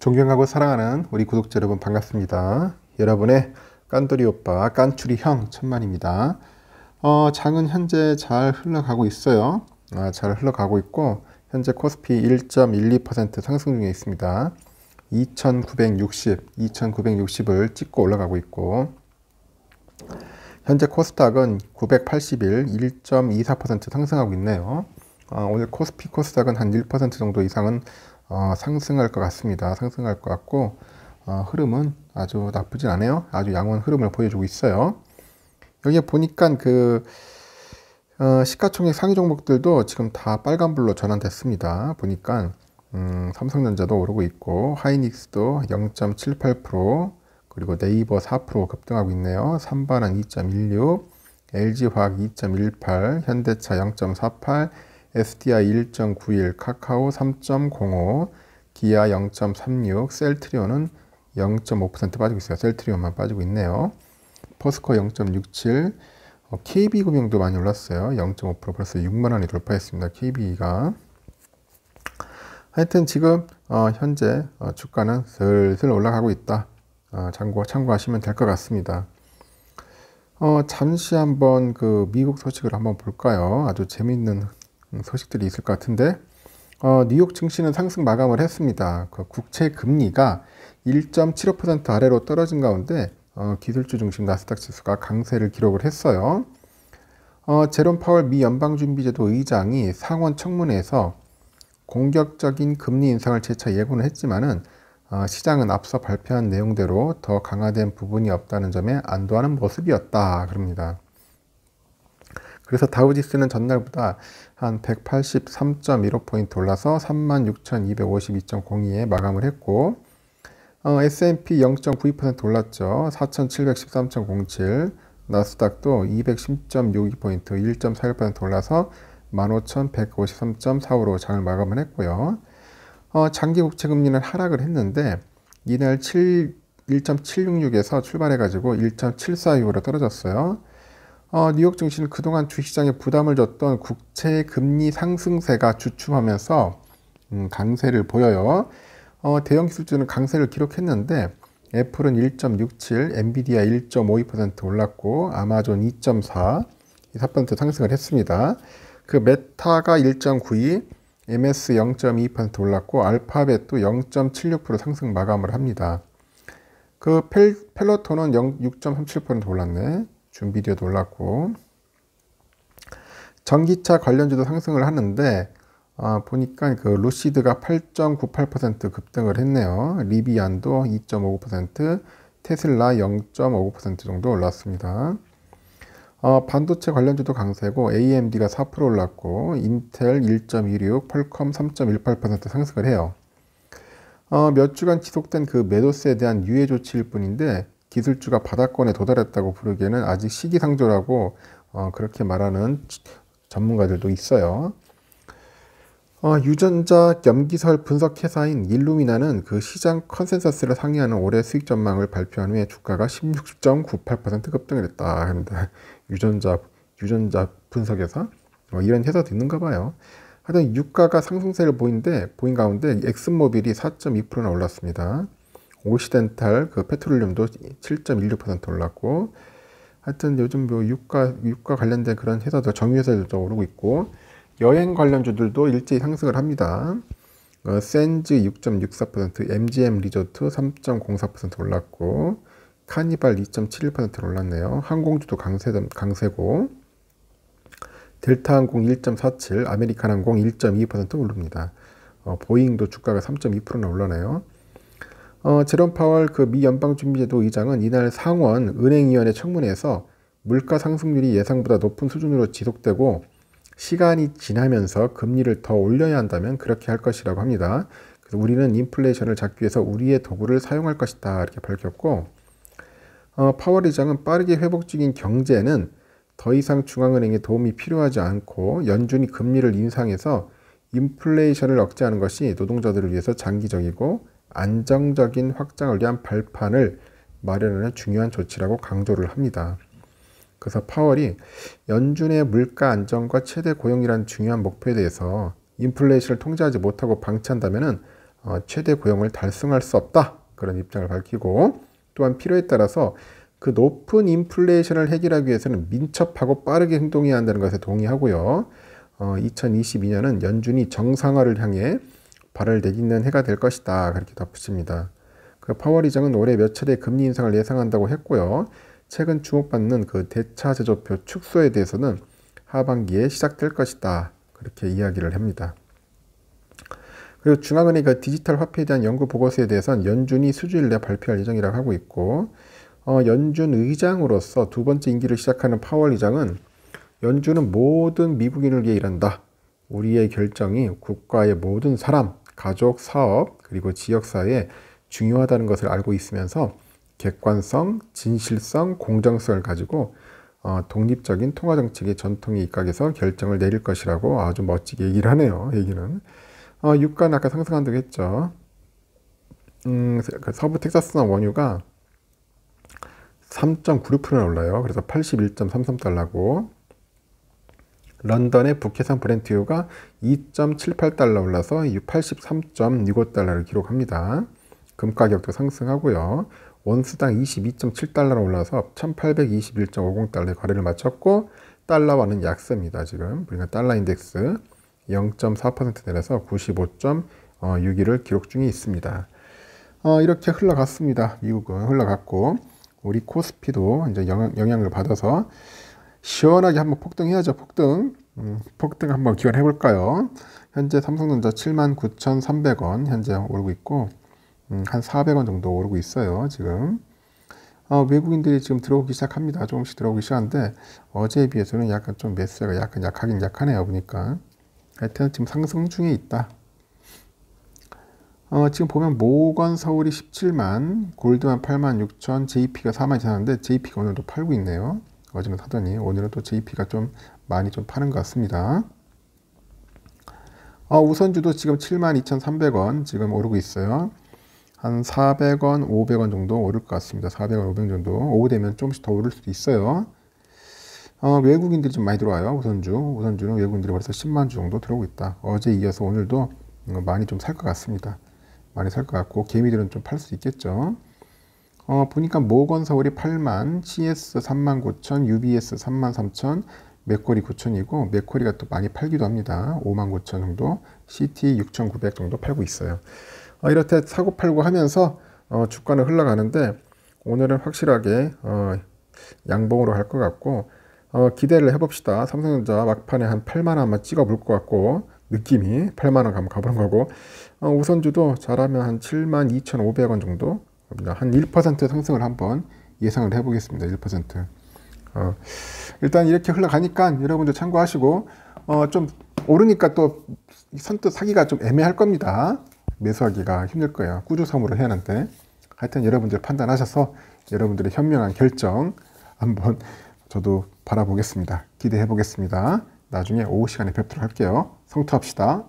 존경하고 사랑하는 우리 구독자 여러분 반갑습니다. 여러분의 깐돌이 오빠 깐추리 형 천만입니다. 어, 장은 현재 잘 흘러가고 있어요. 아, 잘 흘러가고 있고 현재 코스피 1.12% 상승 중에 있습니다. 2960, 2960을 찍고 올라가고 있고 현재 코스닥은 981, 1.24% 상승하고 있네요. 아, 오늘 코스피 코스닥은 한 1% 정도 이상은 어, 상승할 것 같습니다. 상승할 것 같고 어, 흐름은 아주 나쁘진 않아요. 아주 양호한 흐름을 보여주고 있어요. 여기에 보니까 그 어, 시가총액 상위 종목들도 지금 다 빨간불로 전환됐습니다. 보니까 음, 삼성전자도 오르고 있고 하이닉스도 0.78% 그리고 네이버 4% 급등하고 있네요. 삼반은 2.16, LG화학 2.18, 현대차 0.48, SDI 1.91, 카카오 3.05, 기아 0.36, 셀트리온은 0.5% 빠지고 있어요. 셀트리온만 빠지고 있네요. 포스코 0.67, KB금융도 많이 올랐어요. 0.5% 플러스 6만 원이 돌파했습니다. KB가 하여튼 지금 어, 현재 어, 주가는 슬슬 올라가고 있다. 어, 참고, 참고하시면 될 것 같습니다. 어, 잠시 한번 그 미국 소식을 한번 볼까요? 아주 재미있는 음, 소식들이 있을 것 같은데 어, 뉴욕 증시는 상승 마감을 했습니다. 그 국채 금리가 1.75% 아래로 떨어진 가운데 어, 기술주 중심 나스닥 지수가 강세를 기록을 했어요. 어, 제롬 파월 미 연방준비제도 의장이 상원 청문회에서 공격적인 금리 인상을 재차 예고는 했지만은 어, 시장은 앞서 발표한 내용대로 더 강화된 부분이 없다는 점에 안도하는 모습이었다 그럽니다. 그래서 다우지스는 전날보다 한 183.15포인트 올라서 36,252.02에 마감을 했고 어, S&P 0.92% 올랐죠. 4,713.07 나스닥도 210.62포인트 1.41% 올라서 15,153.45로 장을 마감을 했고요. 어, 장기 국채 금리는 하락을 했는데 이날 7 1.766에서 출발해가지고 1.742로 떨어졌어요. 어, 뉴욕 증시는 그동안 주시장에 부담을 줬던 국채 금리 상승세가 주춤하면서 음, 강세를 보여요. 어, 대형 기술주는 강세를 기록했는데 애플은 1.67, 엔비디아 1.52% 올랐고 아마존 2.4, 4% 상승을 했습니다. 그 메타가 1.92, MS 0.2% 올랐고 알파벳도 0.76% 상승 마감을 합니다. 그 펠, 펠로톤은 6.37% 올랐네. 준비료 놀랐고 전기차 관련주도 상승을 하는데 아, 보니까 그 루시드가 8.98% 급등을 했네요. 리비안도 2.59%, 테슬라 0.59% 정도 올랐습니다. 어, 반도체 관련주도 강세고 AMD가 4% 올랐고 인텔 1.26, 펄컴 3.18% 상승을 해요. 어, 몇 주간 지속된 그 매도세에 대한 유예 조치일 뿐인데 기술주가 바닥권에 도달했다고 부르기에는 아직 시기상조라고 어, 그렇게 말하는 전문가들도 있어요. 어, 유전자 염기설 분석 회사인 일루미나는 그 시장 컨센서스를 상회하는 올해 수익 전망을 발표한 후에 주가가 16.98% 급등을 했다 합니 유전자 유전자 분석 회사 뭐 어, 이런 회사도 있는가 봐요. 하여튼 유가가 상승세를 보인데 보인 가운데 엑슨모빌이 4.2%나 올랐습니다. 오시덴탈 그 페트롤륨도 7.16% 올랐고 하여튼 요즘 뭐 유가 유가 관련된 그런 회사들 정유회사들도 오르고 있고 여행 관련주들도 일제히 상승을 합니다. 어, 센즈 6.64%, MGM 리조트 3.04% 올랐고 카니발 2.71% 올랐네요. 항공주도 강세 강세고 델타항공 1.47, 아메리칸항공 1.2% 오릅니다. 어, 보잉도 주가가 3.2%나 올라네요. 어, 제롬 파월 그 미 연방준비제도 의장은 이날 상원 은행위원회 청문회에서 물가 상승률이 예상보다 높은 수준으로 지속되고 시간이 지나면서 금리를 더 올려야 한다면 그렇게 할 것이라고 합니다. 그래서 우리는 인플레이션을 잡기 위해서 우리의 도구를 사용할 것이다 이렇게 밝혔고 어, 파월 의장은 빠르게 회복 중인 경제는 더 이상 중앙은행의 도움이 필요하지 않고 연준이 금리를 인상해서 인플레이션을 억제하는 것이 노동자들을 위해서 장기적이고 안정적인 확장을 위한 발판을 마련하는 중요한 조치라고 강조를 합니다. 그래서 파월이 연준의 물가 안정과 최대 고용이라는 중요한 목표에 대해서 인플레이션을 통제하지 못하고 방치한다면 어, 최대 고용을 달성할 수 없다 그런 입장을 밝히고 또한 필요에 따라서 그 높은 인플레이션을 해결하기 위해서는 민첩하고 빠르게 행동해야 한다는 것에 동의하고요. 어, 2022년은 연준이 정상화를 향해 발을 내딛는 해가 될 것이다. 그렇게 덧붙입니다. 그 파월의장은 올해 몇 차례 금리 인상을 예상한다고 했고요. 최근 주목받는 그 대차 제조표 축소에 대해서는 하반기에 시작될 것이다. 그렇게 이야기를 합니다. 그리고 중앙은행 그 디지털 화폐에 대한 연구 보고서에 대해서는 연준이 수주일 내 발표할 예정이라고 하고 있고 어, 연준 의장으로서 두 번째 임기를 시작하는 파월 의장은 연준은 모든 미국인을 위해 일한다. 우리의 결정이 국가의 모든 사람 가족, 사업, 그리고 지역사회에 중요하다는 것을 알고 있으면서 객관성, 진실성, 공정성을 가지고 어, 독립적인 통화정책의 전통의 입각에서 결정을 내릴 것이라고 아주 멋지게 얘기를 하네요. 얘기는. 어, 유가는 아까 상승한다고 했죠. 음, 그 서부 텍사스나 원유가 3.96%나 올라요. 그래서 81.33달러고 런던의 북해산 브렌트유가 2.78달러 올라서 83.65달러를 기록합니다. 금 가격도 상승하고요. 원수당 22.7달러로 올라서 1821.50달러의 거래를 마쳤고 달러와는 약세입니다. 지금 우리가 달러 인덱스 0.4% 내려서 95.61을 기록 중에 있습니다. 어, 이렇게 흘러갔습니다. 미국은 흘러갔고 우리 코스피도 이제 영향, 영향을 받아서 시원하게 한번 폭등해야죠. 폭등. 음, 폭등 한번 기원해 볼까요? 현재 삼성전자 79,300원 현재 오르고 있고 음, 한 400원 정도 오르고 있어요. 지금 어, 외국인들이 지금 들어오기 시작합니다. 조금씩 들어오기 시작한데 어제에 비해서는 약간 좀 매수세가 약간 약하긴 약하네요. 보니까 하여튼 지금 상승 중에 있다. 어, 지금 보면 모건 서울이 17만, 골드만 8만 6천, JP가 4만 이상인데 JP가 오늘도 팔고 있네요. 어지는 사더니 오늘은 또 JP가 좀 많이 좀 파는 것 같습니다. 어, 우선주도 지금 72,300원 지금 오르고 있어요. 한 400원, 500원 정도 오를 것 같습니다. 400원, 500원 정도. 오후 되면 조금씩 더 오를 수도 있어요. 어, 외국인들이 좀 많이 들어와요. 우선주. 우선주는 외국인들이 벌써 10만 주 정도 들어오고 있다. 어제 이어서 오늘도 많이 좀 살 것 같습니다. 많이 살 것 같고 개미들은 좀 팔 수 있겠죠. 어, 보니까 모건 서울이 8만, CS 3만 9천, UBS 3만 3천, 맥거리 9천이고 맥거리가 또 많이 팔기도 합니다. 5만 9천 정도, CT 6,900 정도 팔고 있어요. 어, 이렇듯 사고 팔고 하면서 어, 주가는 흘러가는데 오늘은 확실하게 어, 양봉으로 갈 것 같고 어, 기대를 해봅시다. 삼성전자 막판에 한 8만 원만 찍어볼 것 같고 느낌이 8만 원 가면 가보는 거고 어, 우선주도 잘하면 한 7만 2,500원 정도 겁니다. 그러니까 한1% 상승을 한번 예상을 해보겠습니다. 1%. 어, 일단 이렇게 흘러가니까 여러분들 참고하시고 어, 좀 오르니까 또 선뜻 사기가 좀 애매할 겁니다. 매수하기가 힘들 거예요. 꾸준함으로 해야 하는데 하여튼 여러분들 판단하셔서 여러분들의 현명한 결정 한번 저도 바라보겠습니다. 기대해 보겠습니다. 나중에 오후 시간에 뵙도록 할게요. 성투합시다.